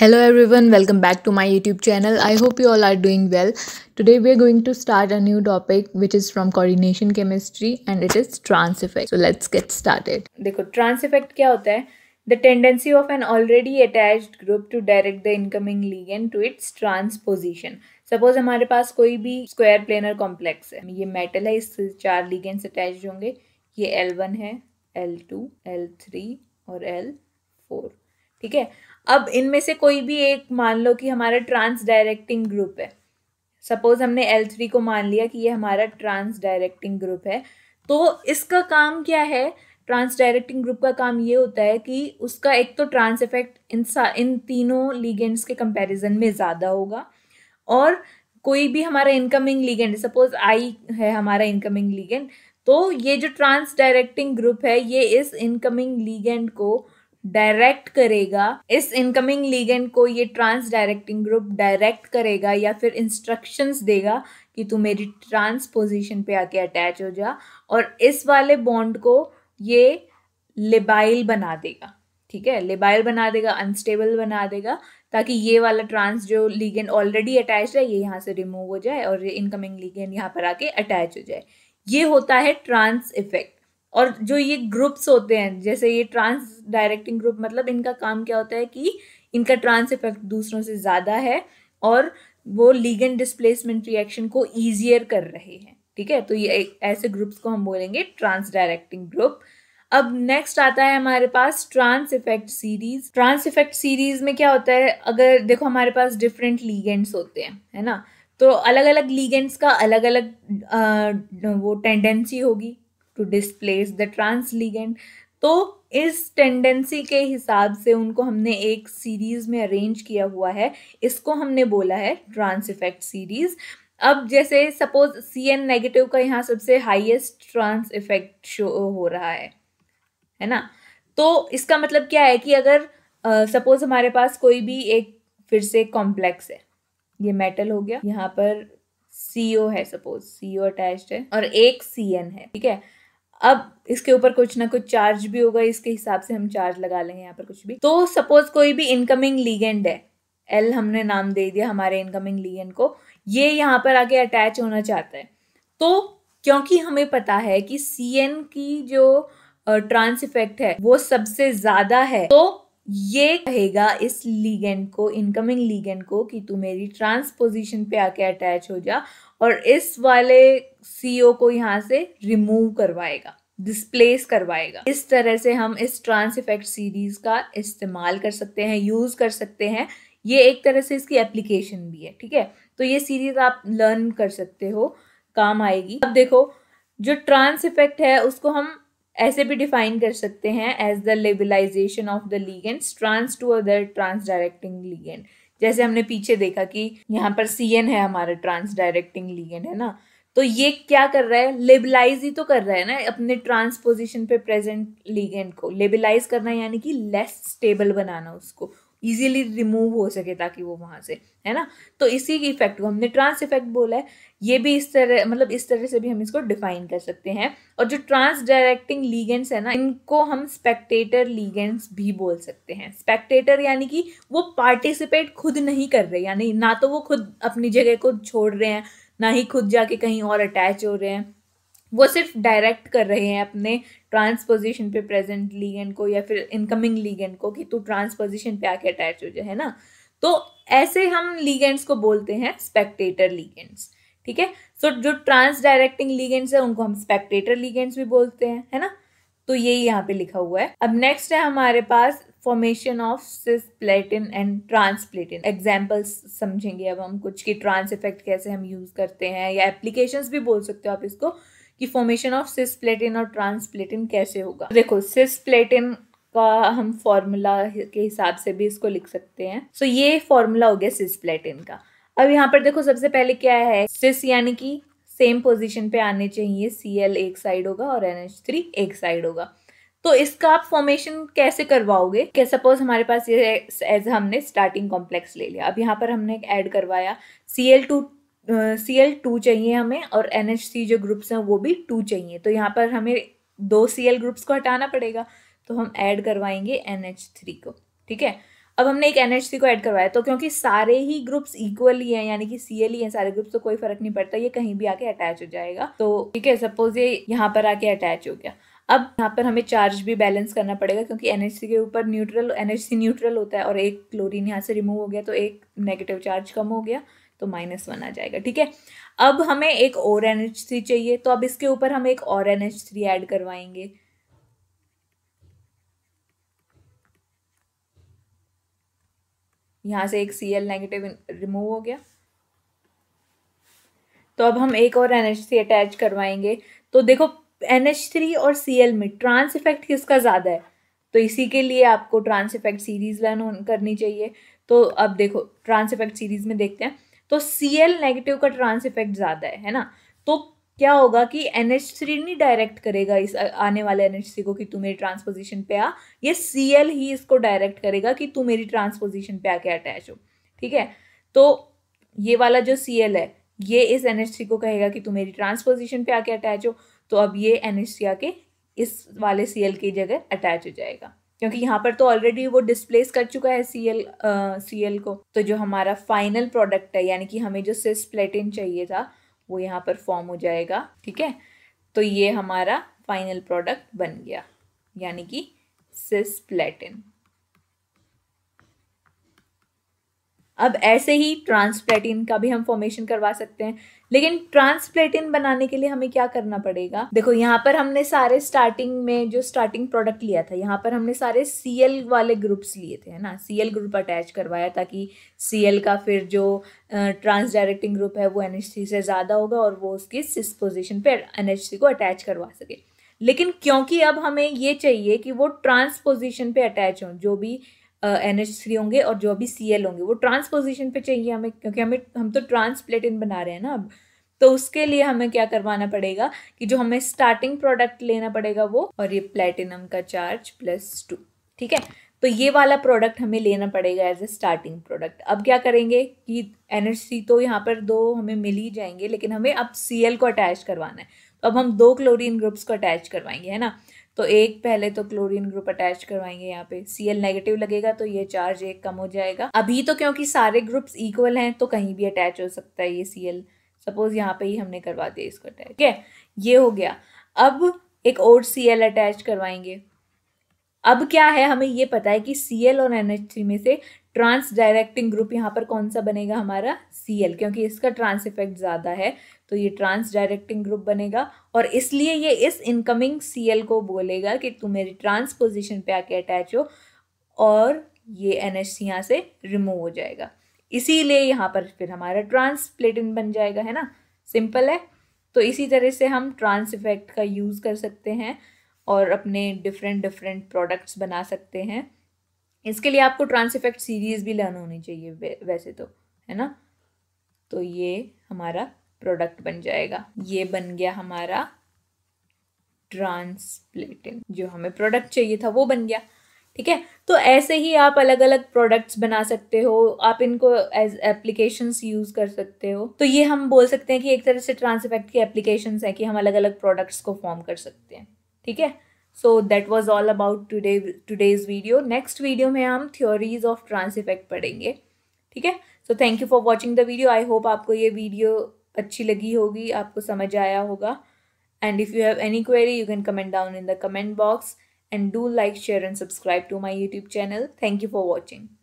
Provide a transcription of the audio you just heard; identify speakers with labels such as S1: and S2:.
S1: hello everyone welcome back to my YouTube channel I hope you all are doing well today we are going to start a new topic which is from coordination chemistry and it is trans effect so let's get started देखो trans effect क्या होता है the tendency of an already attach group to direct the incoming ligand to its transposition suppose हमारे पास कोई भी square planar complex है ये मेटल है इससे चार लीगेंस अटैच होंगे ये एल वन है एल टू एल थ्री और एल फोर ठीक है अब इनमें से कोई भी एक मान लो कि हमारा ट्रांस डायरेक्टिंग ग्रुप है सपोज हमने एल थ्री को मान लिया कि ये हमारा ट्रांस डायरेक्टिंग ग्रुप है तो इसका काम क्या है ट्रांस डायरेक्टिंग ग्रुप का काम ये होता है कि उसका एक तो ट्रांस इफेक्ट इन सा इन तीनों लीगेंड्स के कंपैरिजन में ज़्यादा होगा और कोई भी हमारा इनकमिंग लीगेंड सपोज आई है हमारा इनकमिंग लीगेंड तो ये जो ट्रांस डायरेक्टिंग ग्रुप है ये इस इनकमिंग लीगेंड को डायरेक्ट करेगा इस इनकमिंग लीगेंट को ये ट्रांस डायरेक्टिंग ग्रुप डायरेक्ट करेगा या फिर इंस्ट्रक्शंस देगा कि तू मेरी ट्रांस पोजीशन पे आके अटैच हो जा और इस वाले बॉन्ड को ये लिबाइल बना देगा ठीक है लिबाइल बना देगा अनस्टेबल बना देगा ताकि ये वाला ट्रांस जो लीगेंड ऑलरेडी अटैच है ये यहाँ से रिमूव हो जाए और ये इनकमिंग लीगेंड यहाँ पर आके अटैच हो जाए ये होता है ट्रांस इफेक्ट और जो ये ग्रुप्स होते हैं जैसे ये ट्रांस डायरेक्टिंग ग्रुप मतलब इनका काम क्या होता है कि इनका ट्रांस इफेक्ट दूसरों से ज़्यादा है और वो लीगन डिस्प्लेसमेंट रिएक्शन को ईजियर कर रहे हैं ठीक है तो ये ऐसे ग्रुप्स को हम बोलेंगे ट्रांस डायरेक्टिंग ग्रुप अब नेक्स्ट आता है हमारे पास trans effect series trans effect series में क्या होता है अगर देखो हमारे पास डिफरेंट लीगेंट्स होते हैं है ना तो अलग अलग लीगेंट्स का अलग अलग आ, वो टेंडेंसी होगी to displace the trans ligand तो इस टेंडेंसी के हिसाब से उनको हमने एक सीरीज़ में अरेंज किया हुआ है इसको हमने बोला है ट्रांस इफेक्ट सीरीज़ अब जैसे सपोज सी एन नेगेटिव का यहाँ सबसे हाईएस्ट ट्रांस इफेक्ट शो हो रहा है है ना तो इसका मतलब क्या है कि अगर सपोज uh, हमारे पास कोई भी एक फिर से कॉम्प्लेक्स है ये मेटल हो गया यहाँ पर सी ओ है सपोज सी अटैच है और एक सी एन है ठीक है अब इसके ऊपर कुछ ना कुछ चार्ज भी होगा इसके हिसाब से हम चार्ज लगा लेंगे यहाँ पर कुछ भी तो सपोज कोई भी इनकमिंग लीगेंड है एल हमने नाम दे दिया हमारे इनकमिंग लीगेंड को ये यहाँ पर आके अटैच होना चाहता है तो क्योंकि हमें पता है कि सी एन की जो ट्रांस इफेक्ट है वो सबसे ज़्यादा है तो ये कहेगा इस लीगेंड को इनकमिंग लीगेंड को कि तू मेरी ट्रांस पोजिशन पे आके अटैच हो जा और इस वाले सीओ को यहाँ से रिमूव करवाएगा डिस्प्लेस करवाएगा इस तरह से हम इस ट्रांस इफेक्ट सीरीज का इस्तेमाल कर सकते हैं यूज कर सकते हैं ये एक तरह से इसकी एप्लीकेशन भी है ठीक है तो ये सीरीज आप लर्न कर सकते हो काम आएगी अब देखो जो ट्रांस इफेक्ट है उसको हम ऐसे भी डिफाइन कर सकते हैं as the labilisation of the ligands trans to other trans directing ligand जैसे हमने पीछे देखा कि यहाँ पर सी है हमारा ट्रांस डायरेक्टिंग लीगेंड है ना तो ये क्या कर रहा है लेबलाइज ही तो कर रहा है ना अपने ट्रांसपोजिशन पे प्रेजेंट लीगेंड को लेबलाइज करना यानी कि लेस स्टेबल बनाना उसको ईजिली रिमूव हो सके ताकि वो वहाँ से है ना तो इसी की इफेक्ट को हमने ट्रांस इफेक्ट बोला है ये भी इस तरह मतलब इस तरह से भी हम इसको डिफाइन कर सकते हैं और जो ट्रांस डायरेक्टिंग लीगेंट्स है ना इनको हम स्पेक्टेटर लीगेंट्स भी बोल सकते हैं स्पेक्टेटर यानी कि वो पार्टिसिपेट खुद नहीं कर रहे यानी ना तो वो खुद अपनी जगह को छोड़ रहे हैं ना ही खुद जाके कहीं और अटैच हो रहे हैं वो सिर्फ डायरेक्ट कर रहे हैं अपने ट्रांसपोजिशन पे प्रेजेंट लीगेंड को या फिर इनकमिंग लीगेंड को कि तू ट्रांसपोजिशन पे आके अटैच हो जाए है ना तो ऐसे हम लीगेंड्स को बोलते हैं स्पेक्टेटर लीगेंड्स ठीक है सो जो ट्रांस डायरेक्टिंग लीगेंड्स है उनको हम स्पेक्टेटर लीगेंड्स भी बोलते हैं है ना तो ये यहाँ पे लिखा हुआ है अब नेक्स्ट है हमारे पास formation of cisplatin and transplatin examples समझेंगे अब हम कुछ की ट्रांस इफेक्ट कैसे हम यूज करते हैं या एप्लीकेशंस भी बोल सकते हो आप इसको कि फॉर्मेशन ऑफ सिस्प्लेटिन और ट्रांसप्लेटिन कैसे होगा देखो सिस्प्लेटिन का हम फॉर्मूला के हिसाब से भी इसको लिख सकते हैं सो so, ये फॉर्मूला हो गया सिस्प्लेटिन का अब यहाँ पर देखो सबसे पहले क्या है सिस यानी कि सेम पोजीशन पे आने चाहिए सी एल एक साइड होगा और एन एच थ्री एक साइड होगा तो इसका आप फॉर्मेशन कैसे करवाओगे क्या सपोज हमारे पास ये एज हमने स्टार्टिंग कॉम्प्लेक्स ले लिया अब यहाँ पर हमने ऐड करवाया C L two C L two चाहिए हमें और एन एच सी जो ग्रुप्स हैं वो भी टू चाहिए तो यहाँ पर हमें दो सी एल ग्रुप्स को हटाना पड़ेगा तो हम ऐड करवाएंगे एन एच थ्री को ठीक है अब हमने एक एन एच थ्री को ऐड करवाया तो क्योंकि सारे ही ग्रुप्स इक्वल ही हैं यानी कि सी एल ही हैं सारे ग्रुप्स तो कोई फर्क नहीं पड़ता ये कहीं भी आके अटैच हो जाएगा तो ठीक है सपोज ये यहाँ पर आके अटैच हो गया अब यहाँ पर हमें चार्ज भी बैलेंस करना पड़ेगा क्योंकि एन के ऊपर न्यूट्रल एन न्यूट्रल होता है और एक क्लोरीन यहाँ से रिमूव हो गया तो एक नेगेटिव चार्ज कम हो गया तो माइनस वन आ जाएगा ठीक है अब हमें एक और एन एच थ्री चाहिए तो अब इसके ऊपर हम एक और एन एच थ्री एड करवाएंगे यहां से एक सी एल नेगेटिव रिमूव हो गया तो अब हम एक और एन एच थ्री अटैच करवाएंगे तो देखो एन एच थ्री और सी एल में ट्रांस इफेक्ट किसका ज़्यादा है तो इसी के लिए आपको ट्रांस इफेक्ट सीरीज लर्न करनी चाहिए तो अब देखो ट्रांस इफेक्ट सीरीज में देखते हैं तो सी एल नेगेटिव का ट्रांस इफेक्ट ज़्यादा है है ना तो क्या होगा कि एन एच थ्री नहीं डायरेक्ट करेगा इस आने वाले एन एच थ्री को कि तू मेरी ट्रांसपोजिशन पे आ ये सी एल ही इसको डायरेक्ट करेगा कि तू मेरी ट्रांसपोजिशन पे आके अटैच हो ठीक है तो ये वाला जो सी एल है ये इस एन एच थ्री को कहेगा कि तू मेरी ट्रांसपोजिशन पे आके अटैच हो तो अब ये एन एच थ्री आके इस वाले सी एल की जगह अटैच हो जाएगा क्योंकि यहाँ पर तो ऑलरेडी वो डिस्प्लेस कर चुका है सी एल सी एल को तो जो हमारा फाइनल प्रोडक्ट है यानी कि हमें जो सिस प्लेटिन चाहिए था वो यहाँ पर फॉर्म हो जाएगा ठीक है तो ये हमारा फाइनल प्रोडक्ट बन गया यानी कि सिस प्लेटिन अब ऐसे ही ट्रांसप्लेटिन का भी हम फॉर्मेशन करवा सकते हैं लेकिन ट्रांसप्लेटिन बनाने के लिए हमें क्या करना पड़ेगा देखो यहाँ पर हमने सारे स्टार्टिंग में जो स्टार्टिंग प्रोडक्ट लिया था यहाँ पर हमने सारे सी एल वाले ग्रुप्स लिए थे है ना सी एल ग्रुप अटैच करवाया ताकि सी एल का फिर जो ट्रांस डायरेक्टिंग ग्रुप है वो एन एच सी से ज़्यादा होगा और वो उसकी सिस पोजिशन पर एन एच सी को अटैच करवा सके लेकिन क्योंकि अब हमें ये चाहिए कि वो ट्रांस पोजिशन पर अटैच हों जो भी एन एच थ्री uh, होंगे और जो अभी सी एल होंगे वो ट्रांसपोजिशन पे चाहिए हमें क्योंकि हमें हम तो ट्रांसप्लेटिन बना रहे हैं ना अब तो उसके लिए हमें क्या करवाना पड़ेगा कि जो हमें स्टार्टिंग प्रोडक्ट लेना पड़ेगा वो और ये प्लेटिनम का चार्ज प्लस टू ठीक है तो ये वाला प्रोडक्ट हमें लेना पड़ेगा एज ए स्टार्टिंग प्रोडक्ट अब क्या करेंगे कि एन तो यहाँ पर दो हमें मिल ही जाएंगे लेकिन हमें अब सी को अटैच करवाना है तो अब हम दो क्लोरीन ग्रुप्स को अटैच करवाएंगे है ना तो एक पहले तो क्लोरीन ग्रुप अटैच करवाएंगे यहाँ पे सी एल नेगेटिव लगेगा तो ये चार्ज एक कम हो जाएगा अभी तो क्योंकि सारे ग्रुप्स इक्वल हैं तो कहीं भी अटैच हो सकता है ये सी एल सपोज यहाँ पे ही हमने करवा दिया इसको अटैच ठीक है ये हो गया अब एक और सी एल अटैच करवाएंगे अब क्या है हमें ये पता है कि सी एल और एन एच थ्री में से ट्रांस डायरेक्टिंग ग्रुप यहाँ पर कौन सा बनेगा हमारा सी एल क्योंकि इसका ट्रांस इफेक्ट ज़्यादा है तो ये ट्रांस डायरेक्टिंग ग्रुप बनेगा और इसलिए ये इस इनकमिंग सी को बोलेगा कि तुम मेरी ट्रांस पोजिशन पर आके अटैच हो और ये एन एच यहाँ से रिमूव हो जाएगा इसीलिए यहाँ पर फिर हमारा ट्रांस प्लेटिन बन जाएगा है ना सिंपल है तो इसी तरह से हम ट्रांस इफेक्ट का यूज़ कर सकते हैं और अपने डिफरेंट डिफरेंट प्रोडक्ट्स बना सकते हैं इसके लिए आपको ट्रांस इफेक्ट सीरीज़ भी लर्न होनी चाहिए वैसे तो है ना तो ये हमारा प्रोडक्ट बन जाएगा ये बन गया हमारा ट्रांसप्लेटिन जो हमें प्रोडक्ट चाहिए था वो बन गया ठीक है तो ऐसे ही आप अलग अलग प्रोडक्ट्स बना सकते हो आप इनको एज एप्लीकेशन यूज़ कर सकते हो तो ये हम बोल सकते हैं कि एक तरह से ट्रांसफेक्ट की एप्लीकेशन है कि हम अलग अलग प्रोडक्ट्स को फॉर्म कर सकते हैं ठीक है so that was all about today today's video next video में हम थ्योरीज ऑफ ट्रांस इफेक्ट पढ़ेंगे ठीक है so thank you for watching the video I hope आपको ये वीडियो अच्छी लगी होगी आपको समझ आया होगा and if you have any query you can comment down in the comment box and do like share and subscribe to my YouTube channel thank you for watching